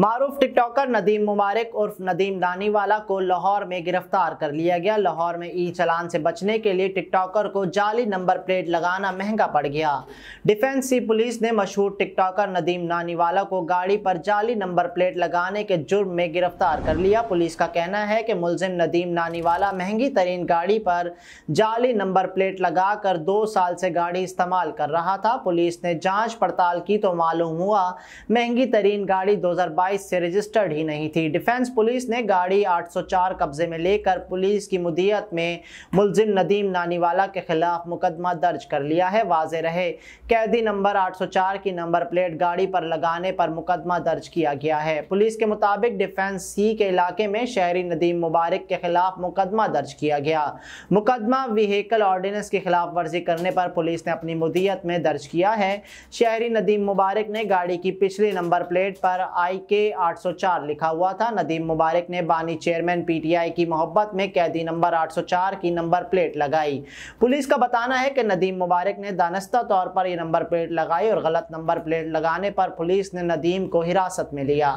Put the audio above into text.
मारूफ TikToker Nadeem मुबारक उर्फ नदीम दानीवाला को लाहौर में गिरफ्तार कर लिया गया लाहौर में ई चलान से बचने के लिए टिकटॉकर को जाली नंबर प्लेट लगाना महंगा पड़ गया डिफेंस सी पुलिस ने मशहूर टिकटॉकर नदीम दानीवाला को गाड़ी पर जाली नंबर प्लेट लगाने के जुर्म में गिरफ्तार कर लिया पुलिस का कहना है कि मुलजिम नदीम नानीवाला महंगी तरीन गाड़ी पर जाली नंबर प्लेट लगा कर दो साल से गाड़ी इस्तेमाल कर रहा था पुलिस ने जाँच पड़ताल की तो मालूम हुआ महंगी तरीन गाड़ी दो 2022 से रजिस्टर्ड ही नहीं थी डिफेंस पुलिस ने गाड़ी 804 कब्जे में लेकर पुलिस की मुदियत में मुलजिम नदीम नानीवाला के खिलाफ मुकदमा दर्ज कर लिया है वाज रहे कैदी नंबर 804 की नंबर प्लेट गाड़ी पर लगाने पर मुकदमा दर्ज किया गया है पुलिस के मुताबिक डिफेंस सी के इलाके में शहरी नदीम मुबारक के खिलाफ मुकदमा दर्ज किया गया मुकदमा व्हीकल ऑर्डिनेंस के खिलाफ वर्जी करने पर पुलिस ने अपनी मुदियत में दर्ज किया है शहरी नदीम मुबारक ने गाड़ी की पिछली नंबर प्लेट पर आई के 804 लिखा हुआ था नदीम मुबारक ने बानी चेयरमैन पीटीआई की मोहब्बत में कैदी नंबर 804 की नंबर प्लेट लगाई पुलिस का बताना है कि नदीम मुबारक ने दानस्ता तौर पर यह नंबर प्लेट लगाई और गलत नंबर प्लेट लगाने पर पुलिस ने नदीम को हिरासत में लिया